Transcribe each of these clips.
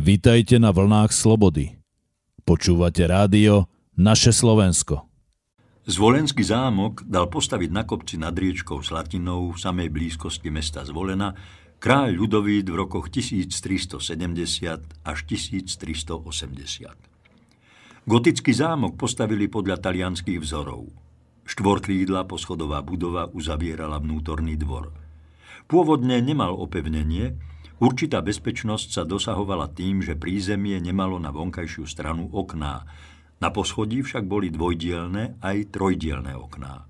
Vítajte na vlnách slobody. Počúvate rádio Naše Slovensko. Zvolenský zámok dal postaviť na kopci nad riečkou Slatinou v samej blízkosti mesta Zvolena kráľ Ľudovít v rokoch 1370 až 1380. Gotický zámok postavili podľa talianských vzorov. Štvorkrídla poschodová budova uzavierala vnútorný dvor. Pôvodne nemal opevnenie, Určitá bezpečnosť sa dosahovala tým, že prízemie nemalo na vonkajšiu stranu okná. Na poschodí však boli dvojdielne aj trojdielne okná.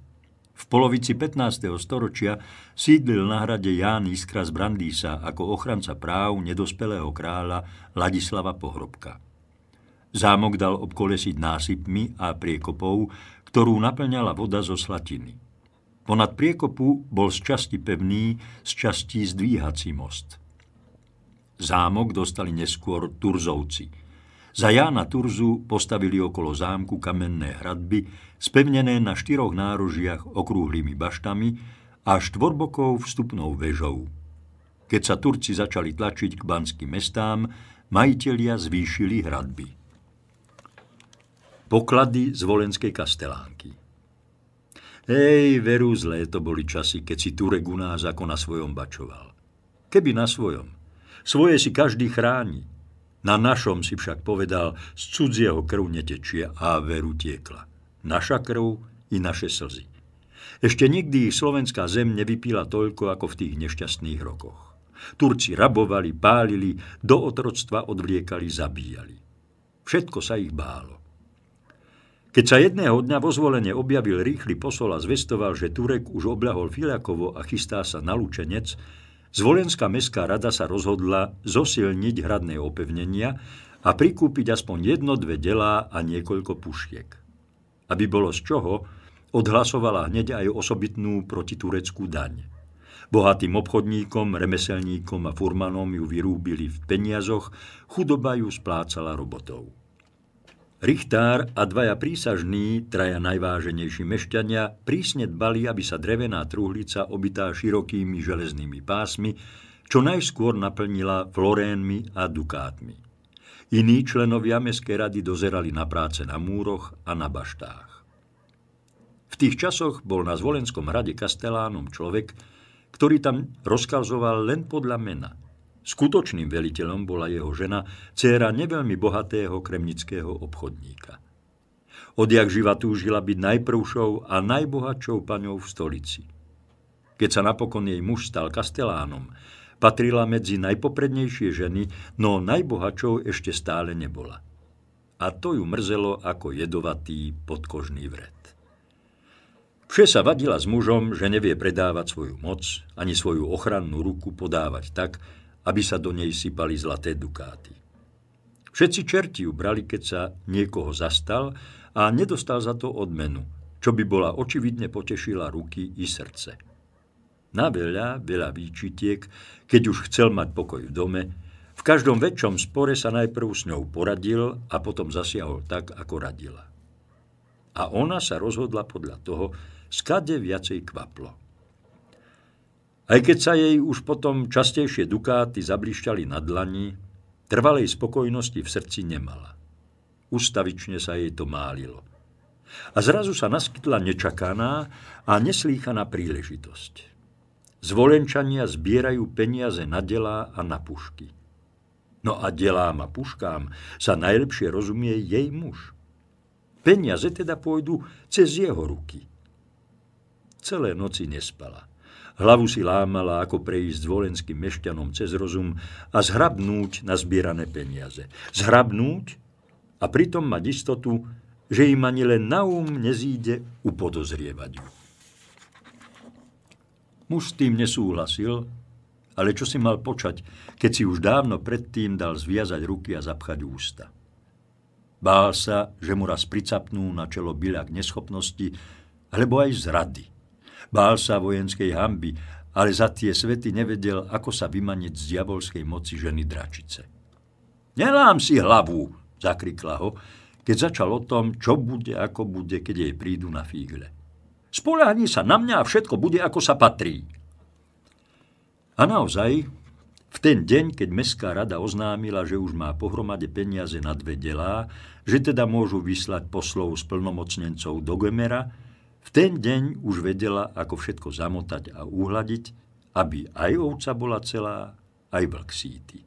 V polovici 15. storočia sídlil na hrade Ján Iskra z Brandýsa ako ochranca práv nedospelého kráľa Ladislava Pohrobka. Zámok dal obkolesiť násypmi a priekopou, ktorú naplňala voda zo slatiny. Ponad priekopu bol z časti pevný, z časti zdvíhací most – Zámok dostali neskôr Turzovci. Za Jána Turzu postavili okolo zámku kamenné hradby, spevnené na štyroch nárožiach okrúhlymi baštami a štvorbokou vstupnou vežou. Keď sa Turci začali tlačiť k banským mestám, majitelia zvýšili hradby. Poklady z volenskej kastelánky Ej, veru zlé to boli časy, keď si Turek u nás ako na svojom bačoval. Keby na svojom – svoje si každý chráni. Na našom si však povedal, z cudzieho krv netečie a veru tiekla. Naša krv i naše slzy. Ešte nikdy ich slovenská zem nevypila toľko ako v tých nešťastných rokoch. Turci rabovali, pálili, do otroctva odvliekali, zabíjali. Všetko sa ich bálo. Keď sa jedného dňa vo zvolenie objavil rýchly posol a zvestoval, že Turek už obľahol Filakovo a chystá sa na lučenec, Zvolenská mestská rada sa rozhodla zosilniť hradné opevnenia a prikúpiť aspoň jedno, dve delá a niekoľko pušiek. Aby bolo z čoho, odhlasovala hneď aj osobitnú protitureckú daň. Bohatým obchodníkom, remeselníkom a furmanom ju vyrúbili v peniazoch, chudoba ju splácala robotov. Richtár a dvaja prísažní, traja najváženejší mešťania, prísne dbali, aby sa drevená truhlica obitá širokými železnými pásmi čo najskôr naplnila florénmi a dukátmi. Iní členovia Mestskej rady dozerali na práce na múroch a na baštách. V tých časoch bol na Zvolenskom rade kastelánom človek, ktorý tam rozkazoval len podľa mena – Skutočným veliteľom bola jeho žena, dcéra neveľmi bohatého kremnického obchodníka. Odjak živa túžila byť najprvšou a najbohatšou paňou v stolici. Keď sa napokon jej muž stal kastelánom, patrila medzi najpoprednejšie ženy, no najbohatšou ešte stále nebola. A to ju mrzelo ako jedovatý podkožný vred. Vše sa vadila s mužom, že nevie predávať svoju moc, ani svoju ochrannú ruku podávať tak, aby sa do nej sypali zlaté dukáty. Všetci čerti ju brali, keď sa niekoho zastal a nedostal za to odmenu, čo by bola očividne potešila ruky i srdce. Na veľa, veľa výčitiek, keď už chcel mať pokoj v dome, v každom väčšom spore sa najprv s ňou poradil a potom zasiahol tak, ako radila. A ona sa rozhodla podľa toho, skade viacej kvaplo. Aj keď sa jej už potom častejšie dukáty zablišťali na dlani, trvalej spokojnosti v srdci nemala. Ustavične sa jej to málilo. A zrazu sa naskytla nečakaná a neslýchaná príležitosť. Zvolenčania zbierajú peniaze na delá a na pušky. No a delám a puškám sa najlepšie rozumie jej muž. Peniaze teda pôjdu cez jeho ruky. Celé noci nespala. Hlavu si lámala, ako prejsť volenským mešťanom cez rozum a zhrabnúť na zbierané peniaze. Zhrabnúť a pritom mať istotu, že im ani len na um nezíde upodozrievať ju. Muž s tým nesúhlasil, ale čo si mal počať, keď si už dávno predtým dal zviazať ruky a zapchať ústa. Bál sa, že mu raz pricapnú na čelo byľak neschopnosti, alebo aj zrady – Bál sa vojenskej hamby, ale za tie svety nevedel, ako sa vymaniť z diabolskej moci ženy dračice. Nelám si hlavu, zakrikla ho, keď začal o tom, čo bude, ako bude, keď jej prídu na fígle. Spoláhni sa na mňa a všetko bude, ako sa patrí. A naozaj, v ten deň, keď Mestská rada oznámila, že už má pohromade peniaze na dve delá, že teda môžu vyslať poslov s plnomocnencov do Gemera, v ten deň už vedela, ako všetko zamotať a uhladiť, aby aj ovca bola celá, aj vlk síty.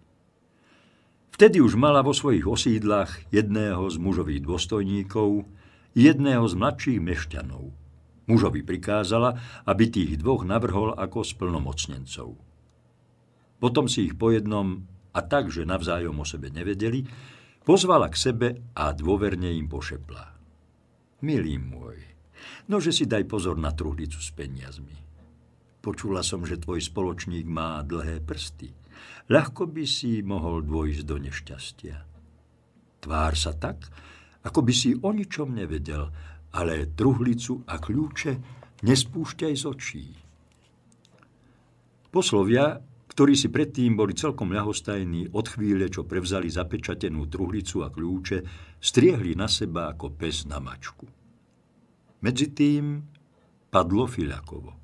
Vtedy už mala vo svojich osídlach jedného z mužových dôstojníkov, jedného z mladších mešťanov. Mužovi prikázala, aby tých dvoch navrhol ako splnomocnencov. Potom si ich po jednom, a tak, že navzájom o sebe nevedeli, pozvala k sebe a dôverne im pošepla. Milý môj, Nože si daj pozor na truhlicu s peniazmi. Počula som, že tvoj spoločník má dlhé prsty. Ľahko by si mohol dvojsť do nešťastia. Tvár sa tak, ako by si o ničom nevedel, ale truhlicu a kľúče nespúšťaj z očí. Poslovia, ktorí si predtým boli celkom ľahostajní, od chvíle, čo prevzali zapečatenú truhlicu a kľúče, striehli na seba ako pes na mačku. Medzi tým padlo Filakovo.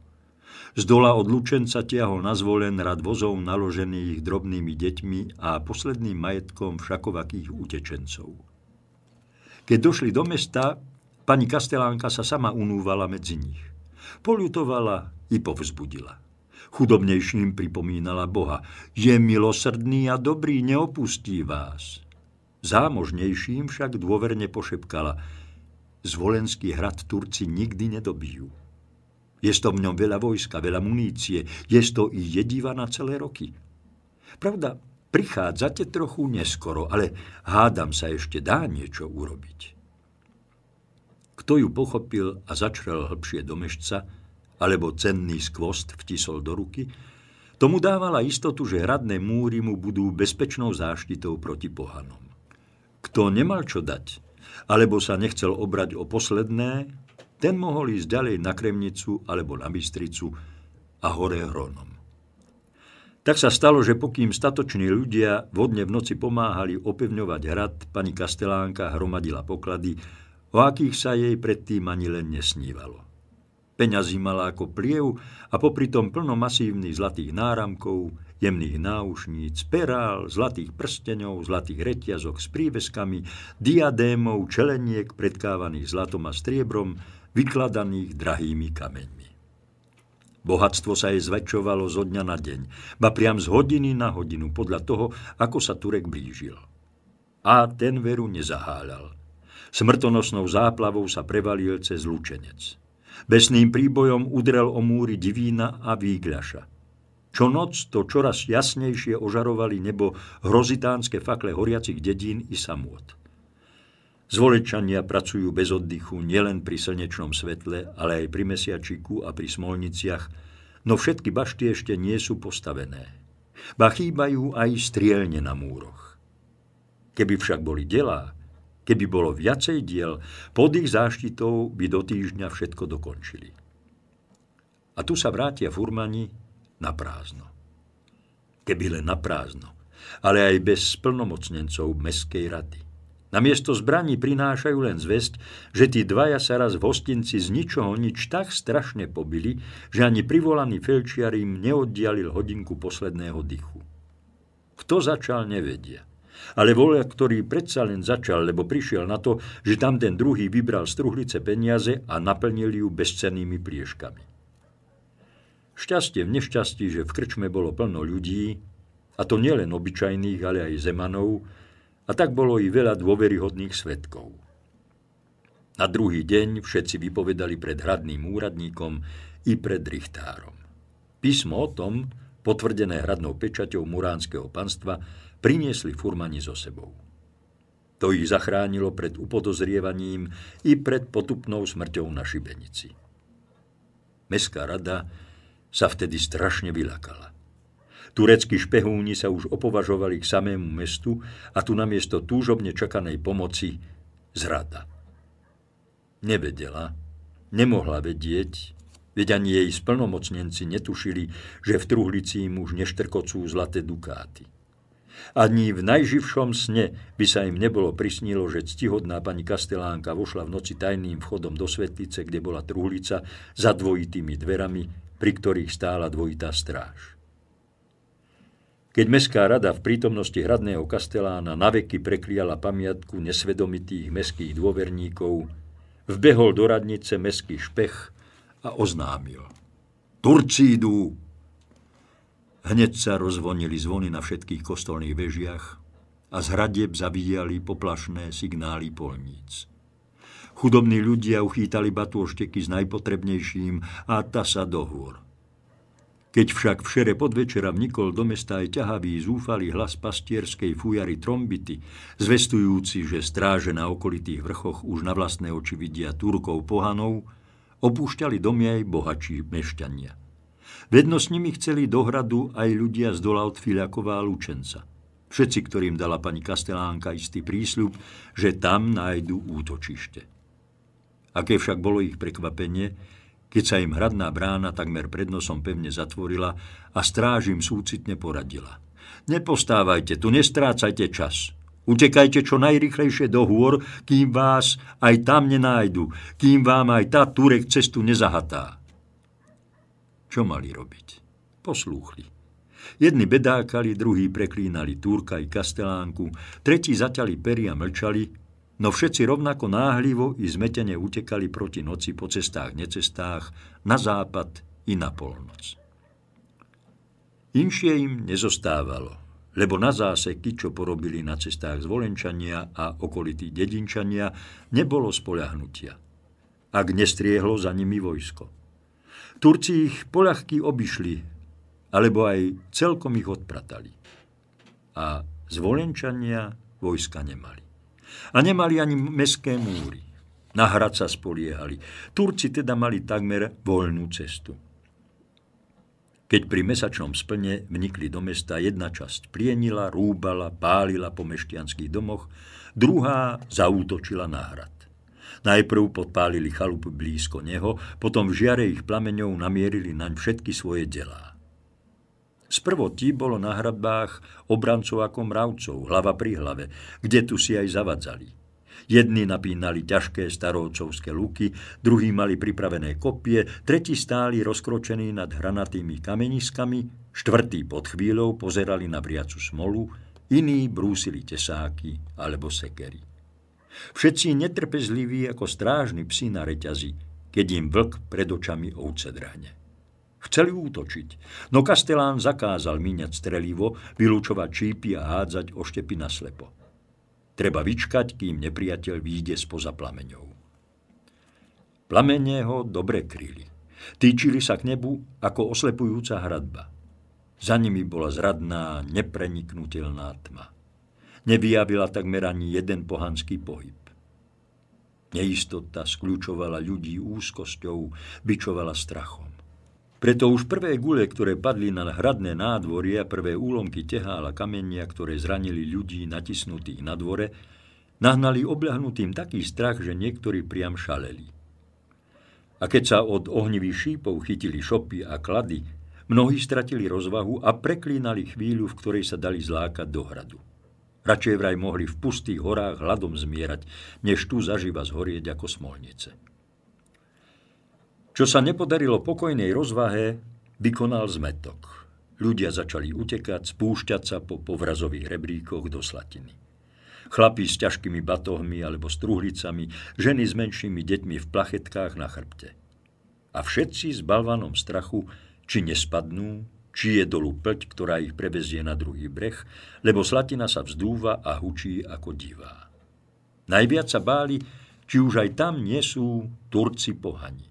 Z dola od Lučenca tiahol na zvolen rad vozov naložených drobnými deťmi a posledným majetkom všakovakých utečencov. Keď došli do mesta, pani Kastelánka sa sama unúvala medzi nich. Polutovala i povzbudila. Chudobnejším pripomínala Boha. Je milosrdný a dobrý, neopustí vás. Zámožnejším však dôverne pošepkala – Zvolenský hrad Turci nikdy nedobijú. Je to v ňom veľa vojska, veľa munície, jest to i jediva na celé roky. Pravda, prichádzate trochu neskoro, ale hádam sa ešte dá niečo urobiť. Kto ju pochopil a začrel hlbšie do mešca, alebo cenný skvost vtisol do ruky, tomu dávala istotu, že hradné múry mu budú bezpečnou záštitou proti pohanom. Kto nemal čo dať, alebo sa nechcel obrať o posledné, ten mohol ísť ďalej na Kremnicu alebo na Bystricu a hore Hronom. Tak sa stalo, že pokým statoční ľudia vodne v noci pomáhali opevňovať hrad, pani Kastelánka hromadila poklady, o akých sa jej predtým ani len nesnívalo. Peňazí mala ako pliev a popri tom plno masívnych zlatých náramkov, jemných náušníc, perál, zlatých prsteňov, zlatých reťazok s príveskami, diadémov, čeleniek predkávaných zlatom a striebrom, vykladaných drahými kameňmi. Bohatstvo sa jej zväčšovalo zo dňa na deň, ba priam z hodiny na hodinu podľa toho, ako sa Turek blížil. A ten veru nezaháľal. Smrtonosnou záplavou sa prevalil cez lučenec. Besným príbojom udrel o múry divína a výgľaša. Čo noc to čoraz jasnejšie ožarovali nebo hrozitánske fakle horiacich dedín i samôt. Zvolečania pracujú bez oddychu nielen pri slnečnom svetle, ale aj pri mesiačiku a pri smolniciach, no všetky bašty ešte nie sú postavené. Ba chýbajú aj strielne na múroch. Keby však boli delá, keby bolo viacej diel, pod ich záštitou by do týždňa všetko dokončili. A tu sa vrátia furmani na prázdno. Keby len na prázdno, ale aj bez splnomocnencov Mestskej rady. Namiesto zbraní prinášajú len zväzť, že tí dvaja sa raz v hostinci z ničoho nič tak strašne pobili, že ani privolaný felčiar im neoddialil hodinku posledného dychu. Kto začal, nevedia. Ale volia, ktorý predsa len začal, lebo prišiel na to, že tam ten druhý vybral z truhlice peniaze a naplnil ju bezcennými plieškami. Šťastie v nešťastí, že v krčme bolo plno ľudí, a to nielen obyčajných, ale aj zemanov, a tak bolo i veľa dôveryhodných svetkov. Na druhý deň všetci vypovedali pred hradným úradníkom i pred richtárom. Písmo o tom, potvrdené hradnou pečaťou muránskeho panstva, priniesli furmani so sebou. To ich zachránilo pred upodozrievaním i pred potupnou smrťou na šibenici. Mestská rada sa vtedy strašne vylakala. Tureckí špehúni sa už opovažovali k samému mestu a tu namiesto túžobne čakanej pomoci zrada. Nevedela, nemohla vedieť, veď ani jej splnomocnenci netušili, že v truhlici im už neštrkocú zlaté dukáty. Ani v najživšom sne by sa im nebolo prisnilo, že ctihodná pani Kastelánka vošla v noci tajným vchodom do svetlice, kde bola truhlica, za dvojitými dverami pri ktorých stála dvojitá stráž. Keď Mestská rada v prítomnosti hradného kastelána naveky prekliala pamiatku nesvedomitých meských dôverníkov, vbehol do radnice meský špech a oznámil. Turci idú! Hneď sa rozvonili zvony na všetkých kostolných vežiach a z hradeb zavíjali poplašné signály polníc. Chudobní ľudia uchýtali batôšteky s najpotrebnejším a tasa do hôr. Keď však v šere podvečera vnikol do mesta aj ťahavý zúfalý hlas pastierskej fujary trombity, zvestujúci, že stráže na okolitých vrchoch už na vlastné oči vidia Turkov pohanov, opúšťali domy aj bohačí mešťania. Vedno s nimi chceli do hradu aj ľudia z Dolaut Filiaková Lučenca. Všetci, ktorým dala pani Kastelánka istý prísľub, že tam nájdu útočište. Aké však bolo ich prekvapenie, keď sa im hradná brána takmer pred nosom pevne zatvorila a im súcitne poradila. Nepostávajte tu, nestrácajte čas. Utekajte čo najrychlejšie do hôr, kým vás aj tam nenájdu, kým vám aj tá Turek cestu nezahatá. Čo mali robiť? Poslúchli. Jedni bedákali, druhí preklínali Turka i Kastelánku, tretí zaťali pery a mlčali, no všetci rovnako náhlivo i zmetene utekali proti noci po cestách, necestách, na západ i na polnoc. Inšie im nezostávalo, lebo na záseky, čo porobili na cestách zvolenčania a okolití dedinčania, nebolo spoľahnutia, ak nestriehlo za nimi vojsko. Turci ich poľahky obišli, alebo aj celkom ich odpratali. A zvolenčania vojska nemali. A nemali ani mestské múry. Na hrad sa spoliehali. Turci teda mali takmer voľnú cestu. Keď pri mesačnom splne vnikli do mesta, jedna časť plienila, rúbala, pálila po mešťanských domoch, druhá zaútočila na hrad. Najprv podpálili chalup blízko neho, potom v žiare ich plameňov namierili naň všetky svoje delá. Sprvotí bolo na hradbách obrancov ako mravcov, hlava pri hlave, kde tu si aj zavadzali. Jedni napínali ťažké starovcovské luky, druhí mali pripravené kopie, tretí stáli rozkročení nad hranatými kameniskami, štvrtí pod chvíľou pozerali na vriacu smolu, iní brúsili tesáky alebo sekery. Všetci netrpezliví ako strážni psi na reťazi, keď im vlk pred očami ovce drahne. Chceli útočiť, no Kastelán zakázal míňať strelivo, vylúčovať čípy a hádzať oštepy na slepo. Treba vyčkať, kým nepriateľ výjde spoza plameňov. Plamene ho dobre kryli. Týčili sa k nebu ako oslepujúca hradba. Za nimi bola zradná, nepreniknutelná tma. Nevyjavila takmer ani jeden pohanský pohyb. Neistota skľúčovala ľudí úzkosťou, byčovala strachom. Preto už prvé gule, ktoré padli na hradné nádvorie a prvé úlomky tehál a kamenia, ktoré zranili ľudí natisnutých na dvore, nahnali obľahnutým taký strach, že niektorí priam šaleli. A keď sa od ohnivých šípov chytili šopy a klady, mnohí stratili rozvahu a preklínali chvíľu, v ktorej sa dali zlákať do hradu. Radšej vraj mohli v pustých horách hladom zmierať, než tu zaživa zhorieť ako smolnice. Čo sa nepodarilo pokojnej rozvahe, vykonal zmetok. Ľudia začali utekať, spúšťať sa po povrazových rebríkoch do slatiny. Chlapí s ťažkými batohmi alebo truhlicami, ženy s menšími deťmi v plachetkách na chrbte. A všetci s balvanom strachu, či nespadnú, či je dolu plť, ktorá ich prevezie na druhý breh, lebo slatina sa vzdúva a hučí ako divá. Najviac sa báli, či už aj tam nie sú Turci pohani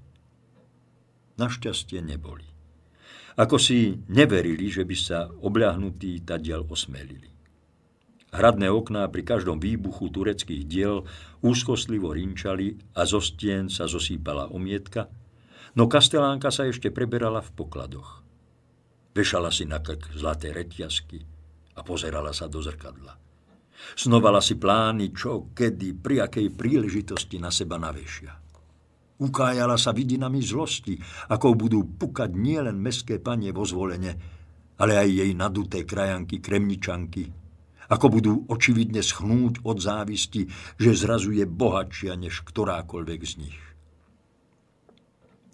našťastie neboli. Ako si neverili, že by sa obľahnutí tadiaľ osmelili. Hradné okná pri každom výbuchu tureckých diel úzkostlivo rinčali a zo stien sa zosýpala omietka, no kastelánka sa ešte preberala v pokladoch. Vešala si na krk zlaté reťazky a pozerala sa do zrkadla. Snovala si plány, čo, kedy, pri akej príležitosti na seba navešia. Ukájala sa vidinami zlosti, ako budú pukať nielen meské panie vo zvolenie, ale aj jej naduté krajanky, kremničanky, ako budú očividne schnúť od závisti, že zrazuje bohatšia než ktorákoľvek z nich.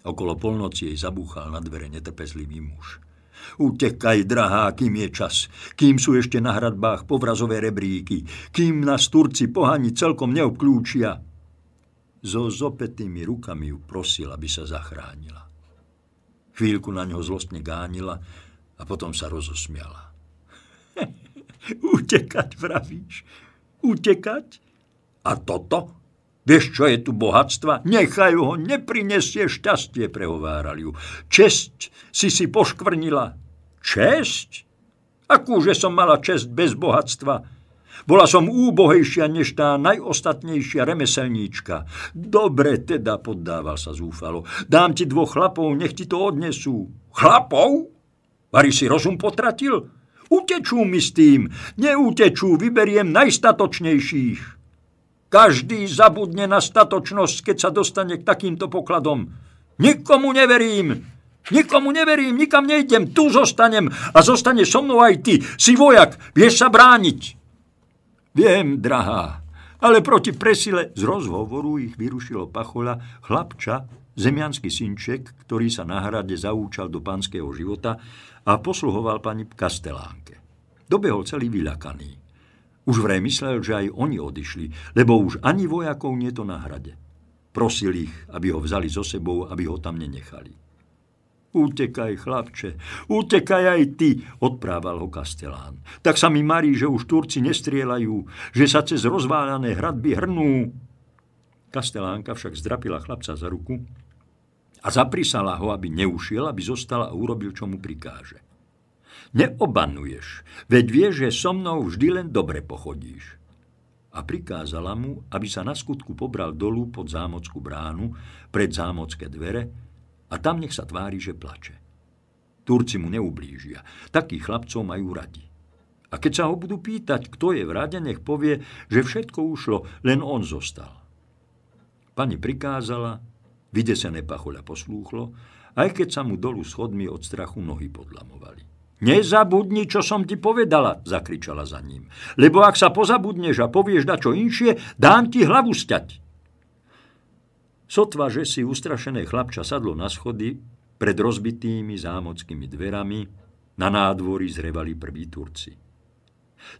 Okolo polnoci jej zabúchal na dvere netrpezlivý muž. Utekaj, drahá, kým je čas, kým sú ešte na hradbách povrazové rebríky, kým nás Turci pohani celkom neobklúčia so zopätými rukami ju prosil, aby sa zachránila. Chvíľku na ňo zlostne gánila a potom sa rozosmiala. Utekať, vravíš? Utekať? A toto? Vieš, čo je tu bohatstva? nechaj ho, neprinesie šťastie, prehovárali ju. Česť si si poškvrnila. Česť? Akúže som mala česť bez bohatstva? Bola som úbohejšia než tá najostatnejšia remeselníčka. Dobre, teda, poddával sa zúfalo. Dám ti dvoch chlapov, nech ti to odnesú. Chlapov? Vary si rozum potratil? Utečú mi s tým. Neutečú, vyberiem najstatočnejších. Každý zabudne na statočnosť, keď sa dostane k takýmto pokladom. Nikomu neverím. Nikomu neverím, nikam nejdem, tu zostanem a zostane so mnou aj ty. Si vojak, vieš sa brániť. Viem, drahá, ale proti presile z rozhovoru ich vyrušilo pachola chlapča, zemianský synček, ktorý sa na hrade zaúčal do pánskeho života a posluhoval pani Kastelánke. Dobehol celý vyľakaný. Už vraj myslel, že aj oni odišli, lebo už ani vojakov nie to na hrade. Prosil ich, aby ho vzali so sebou, aby ho tam nenechali. Utekaj, chlapče, utekaj aj ty, odprával ho Kastelán. Tak sa mi marí, že už Turci nestrielajú, že sa cez rozválané hradby hrnú. Kastelánka však zdrapila chlapca za ruku a zaprisala ho, aby neušiel, aby zostal a urobil, čo mu prikáže. Neobanuješ, veď vieš, že so mnou vždy len dobre pochodíš. A prikázala mu, aby sa na skutku pobral dolu pod zámockú bránu, pred zámocké dvere, a tam nech sa tvári, že plače. Turci mu neublížia. Takých chlapcov majú radi. A keď sa ho budú pýtať, kto je v rade, nech povie, že všetko ušlo, len on zostal. Pani prikázala, vydesené pachoľa poslúchlo, aj keď sa mu dolu schodmi od strachu nohy podlamovali. Nezabudni, čo som ti povedala, zakričala za ním. Lebo ak sa pozabudneš a povieš čo inšie, dám ti hlavu sťať. Sotva, že si ustrašené chlapča sadlo na schody, pred rozbitými zámockými dverami na nádvory zrevali prví Turci.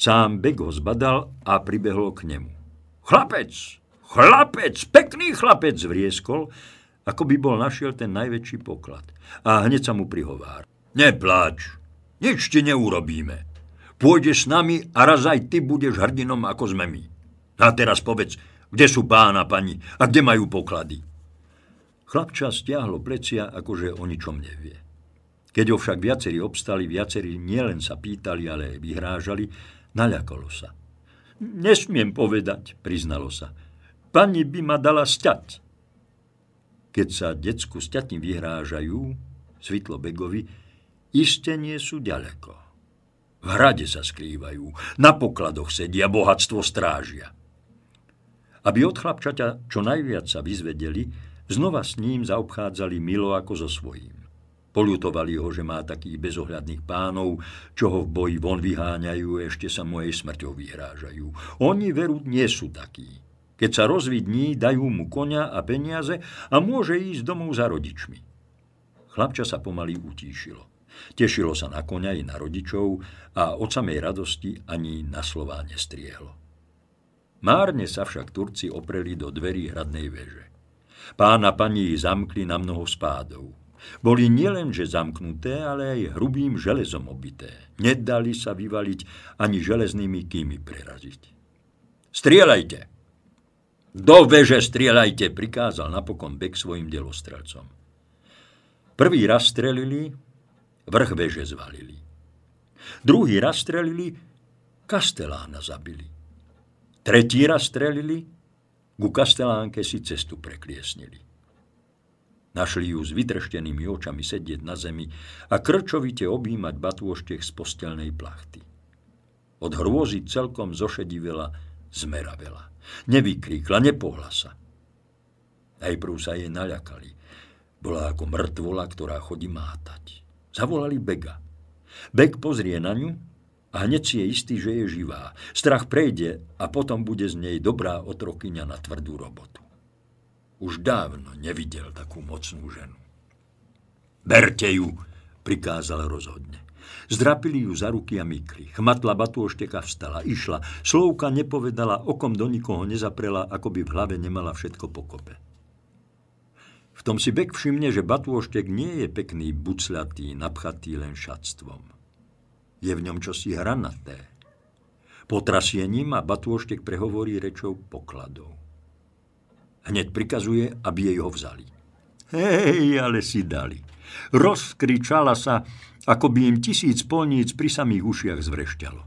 Sám Beg ho zbadal a pribehol k nemu. Chlapec! Chlapec! Pekný chlapec! vrieskol, ako by bol našiel ten najväčší poklad. A hneď sa mu prihovár. Nepláč, nič ti neurobíme. Pôjdeš s nami a raz aj ty budeš hrdinom, ako sme my. A teraz povedz, kde sú pána, pani? A kde majú poklady? Chlapča stiahlo plecia, akože o ničom nevie. Keď ho však viacerí obstali, viacerí nielen sa pýtali, ale aj vyhrážali, naľakalo sa. Nesmiem povedať, priznalo sa. Pani by ma dala sťať. Keď sa decku sťatím vyhrážajú, svitlo Begovi, iste nie sú ďaleko. V hrade sa skrývajú, na pokladoch sedia, bohatstvo strážia. Aby od chlapčaťa čo najviac sa vyzvedeli, znova s ním zaobchádzali milo ako so svojím. Polutovali ho, že má takých bezohľadných pánov, čo ho v boji von vyháňajú, ešte sa mojej smrťou vyhrážajú. Oni veru nie sú takí. Keď sa rozvidní, dajú mu konia a peniaze a môže ísť domov za rodičmi. Chlapča sa pomaly utíšilo. Tešilo sa na konia i na rodičov a od samej radosti ani na slová nestriehlo. Márne sa však Turci opreli do dverí hradnej veže. Pána pani zamkli na mnoho spádov. Boli nielenže zamknuté, ale aj hrubým železom obité. Nedali sa vyvaliť ani železnými kými preraziť. Strieľajte! Do veže strieľajte, prikázal napokon Bek svojim delostrelcom. Prvý raz strelili, vrch veže zvalili. Druhý raz strelili, kastelána zabili. Tretí raz strelili, ku kastelánke si cestu prekliesnili. Našli ju s vytrštenými očami sedieť na zemi a krčovite objímať batôštech z postelnej plachty. Od hrôzy celkom zošedivela, zmeravela. Nevykríkla, nepohla sa. Najprv sa jej naľakali. Bola ako mŕtvola, ktorá chodí mátať. Zavolali Bega. Beg pozrie na ňu a hneď si je istý, že je živá. Strach prejde a potom bude z nej dobrá otrokyňa na tvrdú robotu. Už dávno nevidel takú mocnú ženu. Berte ju, prikázal rozhodne. Zdrapili ju za ruky a mykli. Chmatla batôšteka vstala, išla. Slovka nepovedala, okom do nikoho nezaprela, ako by v hlave nemala všetko pokope. V tom si Bek všimne, že batôštek nie je pekný buclatý, napchatý len šatstvom. Je v ňom čosi hranaté. Potrasiením a batôštek prehovorí rečou pokladov. Hneď prikazuje, aby jej ho vzali. Hej, ale si dali. Rozkričala sa, ako by im tisíc polníc pri samých ušiach zvrešťalo.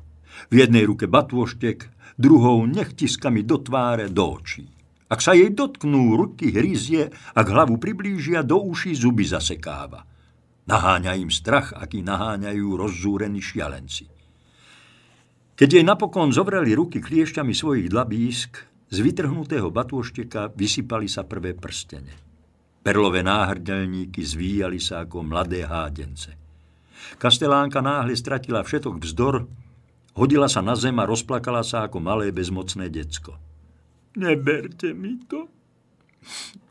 V jednej ruke batôštek, druhou nechtiskami do tváre, do očí. Ak sa jej dotknú, ruky hryzie, ak hlavu priblížia, do uší zuby zasekáva. Naháňa im strach, aký naháňajú rozzúrení šialenci. Keď jej napokon zobrali ruky kliešťami svojich dlabísk, z vytrhnutého batôšteka vysypali sa prvé prstene. Perlové náhrdelníky zvíjali sa ako mladé hádence. Kastelánka náhle stratila všetok vzdor, hodila sa na zem a rozplakala sa ako malé bezmocné decko. Neberte mi to.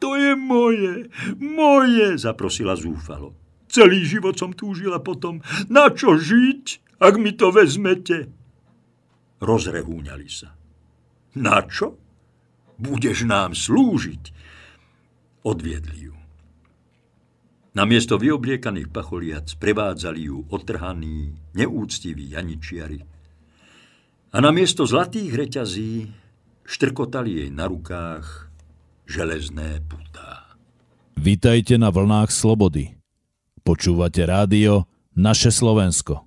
To je moje, moje, zaprosila zúfalo. Celý život som túžila potom, na čo žiť, ak mi to vezmete? Rozrehúňali sa. Na čo? Budeš nám slúžiť. Odviedli ju. Namiesto vyobliekaných pacholiac prevádzali ju otrhaní, neúctiví janičiari. A na miesto zlatých reťazí štrkotali jej na rukách železné putá. Vítajte na vlnách slobody. Počúvate rádio Naše Slovensko.